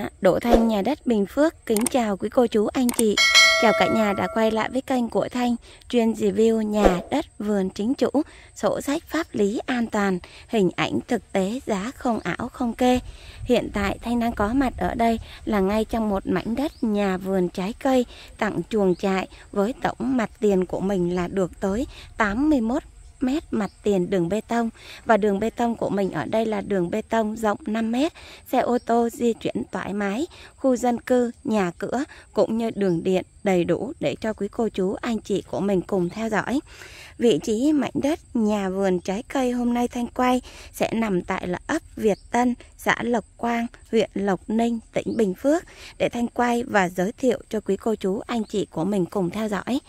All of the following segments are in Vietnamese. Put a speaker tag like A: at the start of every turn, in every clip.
A: Dạ, Đỗ Thanh nhà đất Bình Phước kính chào quý cô chú anh chị. Chào cả nhà đã quay lại với kênh của Thanh chuyên review nhà đất vườn chính chủ, sổ sách pháp lý an toàn, hình ảnh thực tế giá không ảo không kê. Hiện tại Thanh đang có mặt ở đây là ngay trong một mảnh đất nhà vườn trái cây tặng chuồng trại với tổng mặt tiền của mình là được tới 81 mét mặt tiền đường bê tông và đường bê tông của mình ở đây là đường bê tông rộng 5 mét, xe ô tô di chuyển thoải mái, khu dân cư, nhà cửa cũng như đường điện, đầy đủ để cho quý cô chú, anh chị của mình cùng theo dõi. Vị trí mảnh đất nhà vườn trái cây hôm nay Thanh quay sẽ nằm tại là ấp Việt Tân, xã Lộc Quang, huyện Lộc Ninh, tỉnh Bình Phước để Thanh quay và giới thiệu cho quý cô chú, anh chị của mình cùng theo dõi.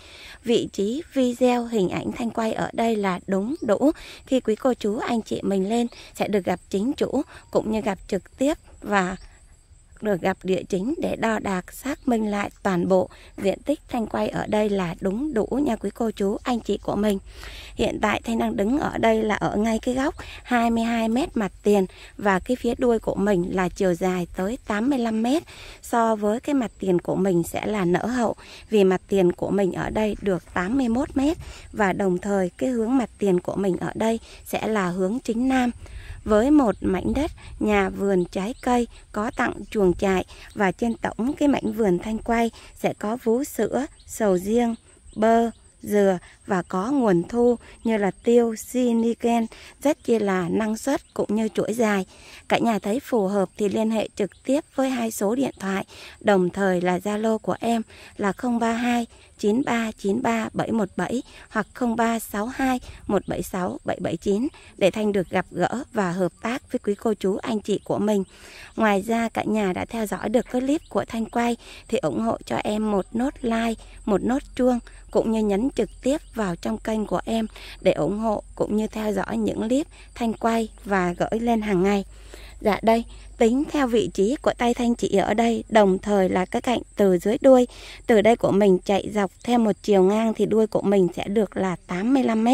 A: Vị trí video hình ảnh Thanh quay ở đây là đúng đủ khi quý cô chú, anh chị mình lên sẽ được gặp chính chủ cũng như gặp trực tiếp và được gặp địa chính để đo đạc xác minh lại toàn bộ diện tích thanh quay ở đây là đúng đủ nha quý cô chú anh chị của mình. Hiện tại thanh đang đứng ở đây là ở ngay cái góc 22 m mặt tiền và cái phía đuôi của mình là chiều dài tới 85 m so với cái mặt tiền của mình sẽ là nở hậu vì mặt tiền của mình ở đây được 81 m và đồng thời cái hướng mặt tiền của mình ở đây sẽ là hướng chính nam với một mảnh đất nhà vườn trái cây có tặng chuồng trại và trên tổng cái mảnh vườn thanh quay sẽ có vú sữa, sầu riêng, bơ, dừa và có nguồn thu như là tiêu, xi, niken, rất chia là năng suất cũng như chuỗi dài. Cả nhà thấy phù hợp thì liên hệ trực tiếp với hai số điện thoại, đồng thời là Zalo của em là 032 9393 717 hoặc 0362 176 779 để Thanh được gặp gỡ và hợp tác với quý cô chú anh chị của mình. Ngoài ra cả nhà đã theo dõi được clip của Thanh quay thì ủng hộ cho em một nốt like, một nốt chuông cũng như nhấn trực tiếp vào trong kênh của em để ủng hộ cũng như theo dõi những clip Thanh quay và gửi lên hàng ngày. Dạ đây, tính theo vị trí của tay thanh chỉ ở đây, đồng thời là cái cạnh từ dưới đuôi. Từ đây của mình chạy dọc theo một chiều ngang thì đuôi của mình sẽ được là 85 m.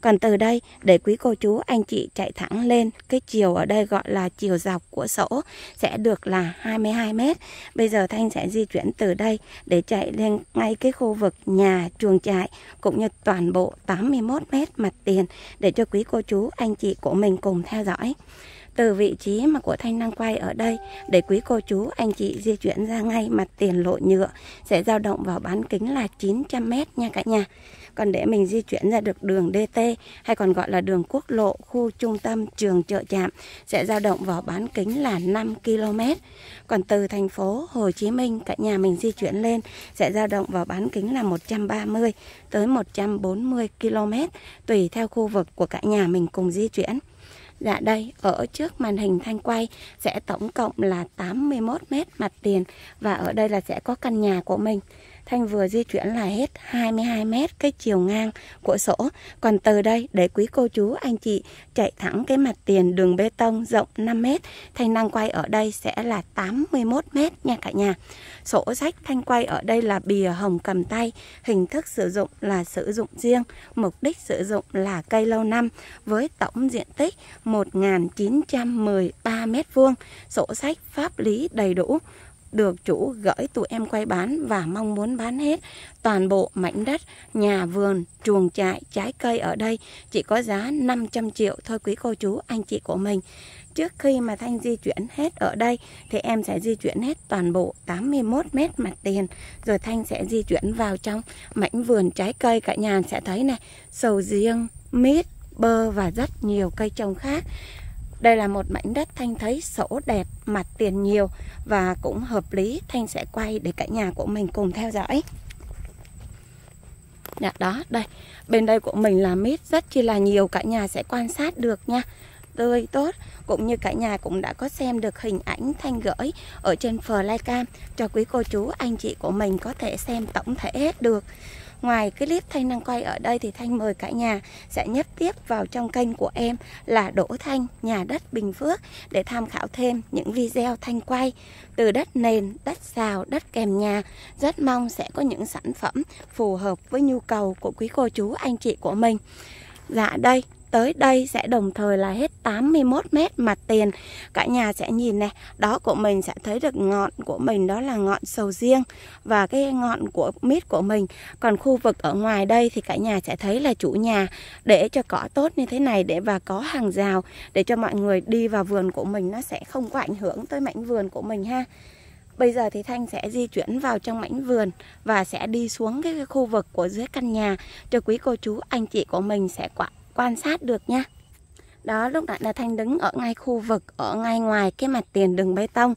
A: Còn từ đây để quý cô chú anh chị chạy thẳng lên cái chiều ở đây gọi là chiều dọc của sổ sẽ được là 22 m. Bây giờ thanh sẽ di chuyển từ đây để chạy lên ngay cái khu vực nhà chuồng trại cũng như toàn bộ 81 m mặt tiền để cho quý cô chú anh chị của mình cùng theo dõi từ vị trí mà của thanh năng quay ở đây để quý cô chú anh chị di chuyển ra ngay mặt tiền lộ nhựa sẽ dao động vào bán kính là 900 m nha cả nhà. Còn để mình di chuyển ra được đường DT hay còn gọi là đường quốc lộ khu trung tâm trường chợ trạm sẽ dao động vào bán kính là 5 km. Còn từ thành phố Hồ Chí Minh cả nhà mình di chuyển lên sẽ dao động vào bán kính là 130 tới 140 km tùy theo khu vực của cả nhà mình cùng di chuyển. Dạ đây, ở trước màn hình thanh quay sẽ tổng cộng là 81 mét mặt tiền và ở đây là sẽ có căn nhà của mình. Thanh vừa di chuyển là hết 22 mét cái chiều ngang của sổ. Còn từ đây để quý cô chú anh chị chạy thẳng cái mặt tiền đường bê tông rộng 5 mét. Thanh đang quay ở đây sẽ là 81 mét nha cả nhà. Sổ sách Thanh quay ở đây là bìa hồng cầm tay. Hình thức sử dụng là sử dụng riêng. Mục đích sử dụng là cây lâu năm với tổng diện tích 1.913 mét vuông. Sổ sách pháp lý đầy đủ được chủ gửi tụi em quay bán và mong muốn bán hết toàn bộ mảnh đất, nhà vườn, chuồng trại, trái cây ở đây chỉ có giá 500 triệu thôi quý cô chú anh chị của mình. Trước khi mà Thanh di chuyển hết ở đây thì em sẽ di chuyển hết toàn bộ 81 mét mặt tiền rồi Thanh sẽ di chuyển vào trong mảnh vườn trái cây cả nhà sẽ thấy này, sầu riêng, mít, bơ và rất nhiều cây trồng khác đây là một mảnh đất Thanh thấy sổ đẹp, mặt tiền nhiều và cũng hợp lý. Thanh sẽ quay để cả nhà của mình cùng theo dõi. Dạ đó, đây. Bên đây của mình là mít rất chi là nhiều, cả nhà sẽ quan sát được nha tươi tốt cũng như cả nhà cũng đã có xem được hình ảnh thanh gửi ở trên Flycam cho quý cô chú anh chị của mình có thể xem tổng thể hết được Ngoài cái clip Thanh đang quay ở đây thì Thanh mời cả nhà sẽ nhấp tiếp vào trong kênh của em là Đỗ Thanh, nhà đất Bình Phước để tham khảo thêm những video Thanh quay từ đất nền, đất xào, đất kèm nhà. Rất mong sẽ có những sản phẩm phù hợp với nhu cầu của quý cô chú anh chị của mình. Dạ đây, tới đây sẽ đồng thời là hết 81 mét mặt tiền cả nhà sẽ nhìn này đó của mình sẽ thấy được ngọn của mình đó là ngọn sầu riêng và cái ngọn của mít của mình còn khu vực ở ngoài đây thì cả nhà sẽ thấy là chủ nhà để cho cỏ tốt như thế này để và có hàng rào để cho mọi người đi vào vườn của mình nó sẽ không có ảnh hưởng tới mảnh vườn của mình ha Bây giờ thì Thanh sẽ di chuyển vào trong mảnh vườn và sẽ đi xuống cái khu vực của dưới căn nhà cho quý cô chú anh chị của mình sẽ quạ quan sát được nha đó lúc nãy là thanh đứng ở ngay khu vực ở ngay ngoài cái mặt tiền đường bê tông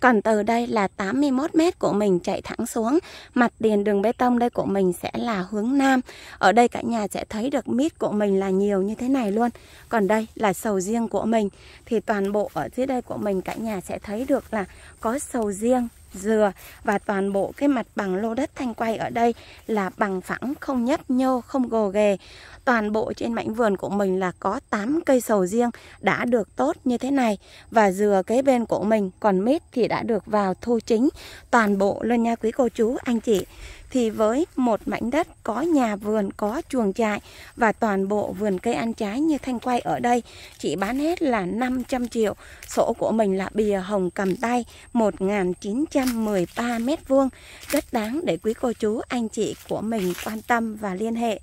A: còn từ đây là 81 mét của mình chạy thẳng xuống mặt tiền đường bê tông đây của mình sẽ là hướng nam ở đây cả nhà sẽ thấy được mít của mình là nhiều như thế này luôn còn đây là sầu riêng của mình thì toàn bộ ở dưới đây của mình cả nhà sẽ thấy được là có sầu riêng dừa và toàn bộ cái mặt bằng lô đất thanh quay ở đây là bằng phẳng không nhấp nhô không gồ ghề toàn bộ trên mảnh vườn của mình là có 8 cây sầu riêng đã được tốt như thế này và dừa kế bên của mình còn mít thì đã được vào thu chính toàn bộ luôn nha quý cô chú anh chị thì với một mảnh đất có nhà vườn, có chuồng trại và toàn bộ vườn cây ăn trái như thanh quay ở đây, chị bán hết là 500 triệu. Sổ của mình là bìa hồng cầm tay 1913 mét vuông, rất đáng để quý cô chú anh chị của mình quan tâm và liên hệ.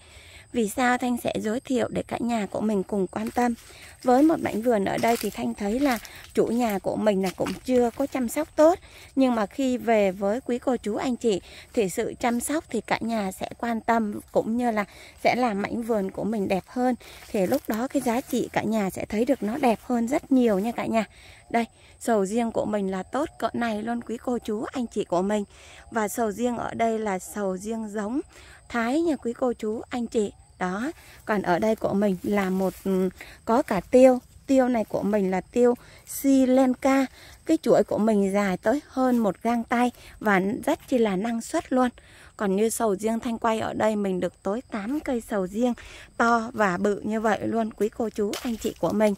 A: Vì sao Thanh sẽ giới thiệu để cả nhà của mình cùng quan tâm Với một mảnh vườn ở đây thì Thanh thấy là chủ nhà của mình là cũng chưa có chăm sóc tốt Nhưng mà khi về với quý cô chú anh chị Thì sự chăm sóc thì cả nhà sẽ quan tâm cũng như là sẽ làm mảnh vườn của mình đẹp hơn Thì lúc đó cái giá trị cả nhà sẽ thấy được nó đẹp hơn rất nhiều nha cả nhà đây, sầu riêng của mình là tốt cỡ này luôn quý cô chú, anh chị của mình Và sầu riêng ở đây là sầu riêng giống thái nha quý cô chú anh chị đó còn ở đây của mình là một ừ, có cả tiêu tiêu này của mình là tiêu Sri Lanka cái chuỗi của mình dài tới hơn một gang tay và rất chi là năng suất luôn còn như sầu riêng thanh quay ở đây mình được tới 8 cây sầu riêng to và bự như vậy luôn quý cô chú anh chị của mình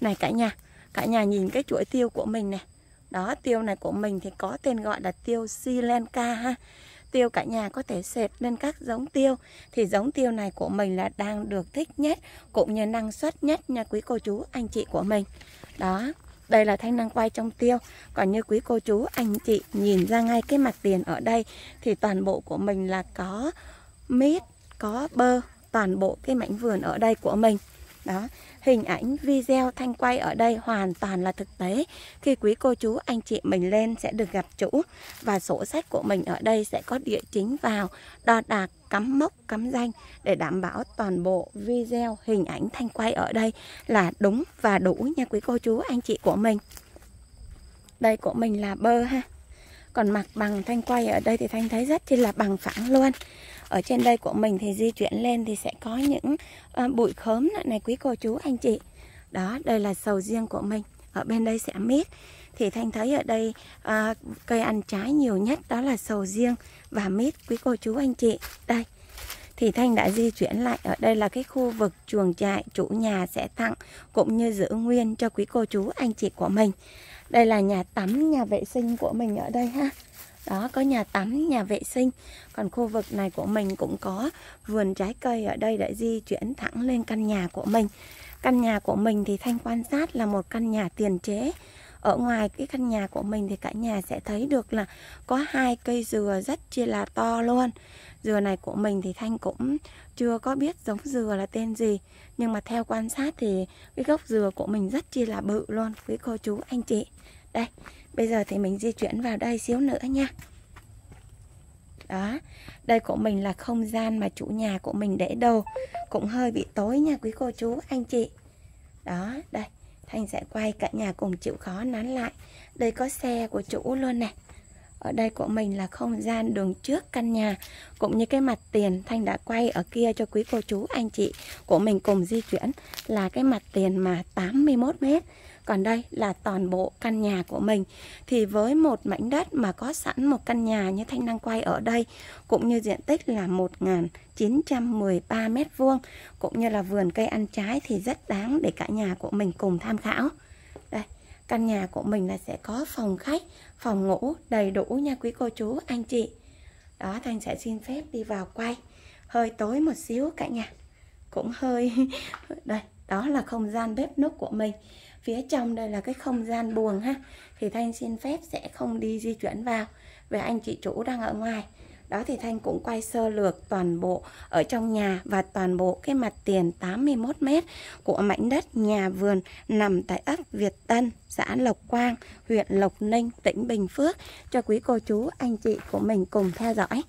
A: này cả nhà cả nhà nhìn cái chuỗi tiêu của mình này đó tiêu này của mình thì có tên gọi là tiêu Sri Lanka ha tiêu cả nhà có thể sệt lên các giống tiêu thì giống tiêu này của mình là đang được thích nhất cũng như năng suất nhất nha quý cô chú anh chị của mình đó đây là thanh năng quay trong tiêu còn như quý cô chú anh chị nhìn ra ngay cái mặt tiền ở đây thì toàn bộ của mình là có mít có bơ toàn bộ cái mảnh vườn ở đây của mình đó hình ảnh video thanh quay ở đây hoàn toàn là thực tế khi quý cô chú anh chị mình lên sẽ được gặp chủ và sổ sách của mình ở đây sẽ có địa chính vào đo đạc cắm mốc cắm danh để đảm bảo toàn bộ video hình ảnh thanh quay ở đây là đúng và đủ nha quý cô chú anh chị của mình đây của mình là bơ ha còn mặt bằng thanh quay ở đây thì thanh thấy rất chi là bằng phẳng luôn ở trên đây của mình thì di chuyển lên thì sẽ có những uh, bụi khóm này, này quý cô chú anh chị đó đây là sầu riêng của mình ở bên đây sẽ mít thì thanh thấy ở đây à, cây ăn trái nhiều nhất đó là sầu riêng và mít quý cô chú anh chị đây thì thanh đã di chuyển lại ở đây là cái khu vực chuồng trại chủ nhà sẽ tặng cũng như giữ nguyên cho quý cô chú anh chị của mình đây là nhà tắm nhà vệ sinh của mình ở đây ha đó có nhà tắm nhà vệ sinh còn khu vực này của mình cũng có vườn trái cây ở đây để di chuyển thẳng lên căn nhà của mình căn nhà của mình thì thanh quan sát là một căn nhà tiền chế ở ngoài cái căn nhà của mình thì cả nhà sẽ thấy được là có hai cây dừa rất chi là to luôn dừa này của mình thì thanh cũng chưa có biết giống dừa là tên gì nhưng mà theo quan sát thì cái gốc dừa của mình rất chi là bự luôn quý cô chú anh chị đây Bây giờ thì mình di chuyển vào đây xíu nữa nha Đó Đây của mình là không gian mà chủ nhà của mình để đồ Cũng hơi bị tối nha quý cô chú anh chị Đó đây Thành sẽ quay cả nhà cùng chịu khó nán lại Đây có xe của chủ luôn này ở đây của mình là không gian đường trước căn nhà Cũng như cái mặt tiền Thanh đã quay ở kia cho quý cô chú anh chị Của mình cùng di chuyển Là cái mặt tiền mà 81 mét còn đây là toàn bộ căn nhà của mình thì với một mảnh đất mà có sẵn một căn nhà như Thanh đang quay ở đây cũng như diện tích là 1913 mét vuông cũng như là vườn cây ăn trái thì rất đáng để cả nhà của mình cùng tham khảo đây căn nhà của mình là sẽ có phòng khách phòng ngủ đầy đủ nha quý cô chú anh chị đó Thanh sẽ xin phép đi vào quay hơi tối một xíu cả nhà cũng hơi đây đó là không gian bếp núc của mình phía trong đây là cái không gian buồng ha thì thanh xin phép sẽ không đi di chuyển vào về anh chị chủ đang ở ngoài đó thì Thanh cũng quay sơ lược toàn bộ ở trong nhà và toàn bộ cái mặt tiền 81 mét của mảnh đất nhà vườn nằm tại ấp Việt Tân, xã Lộc Quang, huyện Lộc Ninh, tỉnh Bình Phước cho quý cô chú, anh chị của mình cùng theo dõi.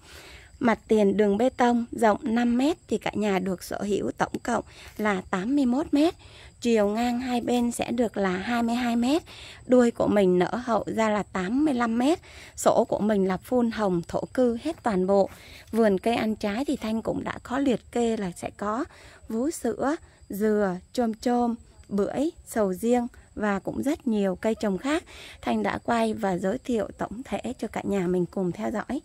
A: Mặt tiền đường bê tông rộng 5 m thì cả nhà được sở hữu tổng cộng là 81 m. Chiều ngang hai bên sẽ được là 22 m. Đuôi của mình nở hậu ra là 85 m. Sổ của mình là phun hồng thổ cư hết toàn bộ. Vườn cây ăn trái thì Thanh cũng đã có liệt kê là sẽ có vú sữa, dừa, chôm chôm, bưởi, sầu riêng, và cũng rất nhiều cây trồng khác Thành đã quay và giới thiệu tổng thể cho cả nhà mình cùng theo dõi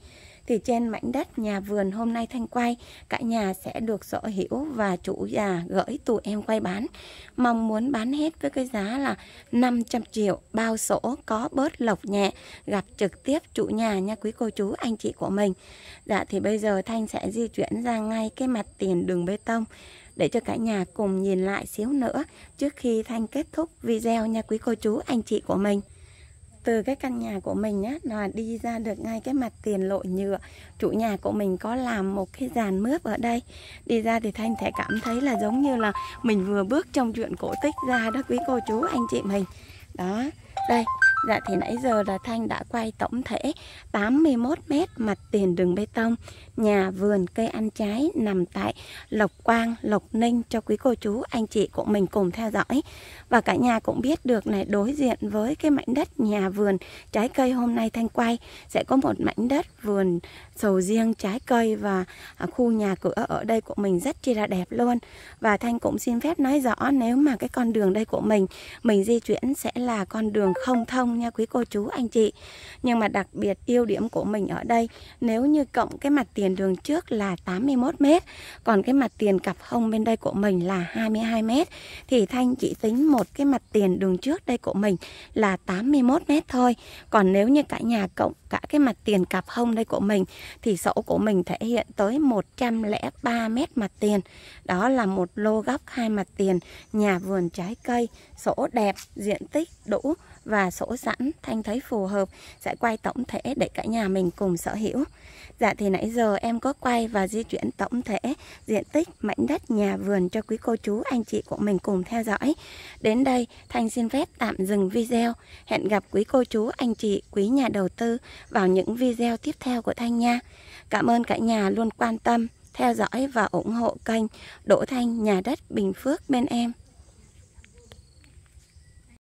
A: thì trên mảnh đất nhà vườn hôm nay Thanh quay, cả nhà sẽ được sở hữu và chủ già gửi tụi em quay bán. Mong muốn bán hết với cái giá là 500 triệu bao sổ có bớt lộc nhẹ, gặp trực tiếp chủ nhà nha quý cô chú anh chị của mình. Dạ thì bây giờ Thanh sẽ di chuyển ra ngay cái mặt tiền đường bê tông để cho cả nhà cùng nhìn lại xíu nữa trước khi Thanh kết thúc video nha quý cô chú anh chị của mình từ cái căn nhà của mình á là đi ra được ngay cái mặt tiền lộ nhựa chủ nhà của mình có làm một cái dàn mướp ở đây đi ra thì thanh thể cảm thấy là giống như là mình vừa bước trong chuyện cổ tích ra đó quý cô chú anh chị mình đó đây dạ thì nãy giờ là thanh đã quay tổng thể 81 mét mặt tiền đường bê tông nhà vườn cây ăn trái nằm tại Lộc Quang, Lộc Ninh cho quý cô chú, anh chị của mình cùng theo dõi. Và cả nhà cũng biết được này đối diện với cái mảnh đất nhà vườn trái cây hôm nay Thanh Quay sẽ có một mảnh đất vườn sầu riêng trái cây và à, khu nhà cửa ở đây của mình rất chi là đẹp luôn. Và Thanh cũng xin phép nói rõ nếu mà cái con đường đây của mình mình di chuyển sẽ là con đường không thông nha quý cô chú, anh chị. Nhưng mà đặc biệt ưu điểm của mình ở đây nếu như cộng cái mặt tiền tiền đường trước là 81 m, còn cái mặt tiền cặp hông bên đây của mình là 22 m thì Thanh chỉ tính một cái mặt tiền đường trước đây của mình là 81 m thôi. Còn nếu như cả nhà cộng cả cái mặt tiền cặp hông đây của mình thì sổ của mình thể hiện tới 103 m mặt tiền. Đó là một lô góc hai mặt tiền, nhà vườn trái cây, sổ đẹp, diện tích đủ và sổ sẵn Thanh thấy phù hợp sẽ quay tổng thể để cả nhà mình cùng sở hữu. Dạ thì nãy giờ em có quay và di chuyển tổng thể diện tích mảnh đất nhà vườn cho quý cô chú anh chị của mình cùng theo dõi. Đến đây Thanh xin phép tạm dừng video. Hẹn gặp quý cô chú anh chị, quý nhà đầu tư vào những video tiếp theo của Thanh nha. Cảm ơn cả nhà luôn quan tâm, theo dõi và ủng hộ kênh Đỗ Thanh Nhà đất Bình Phước bên em.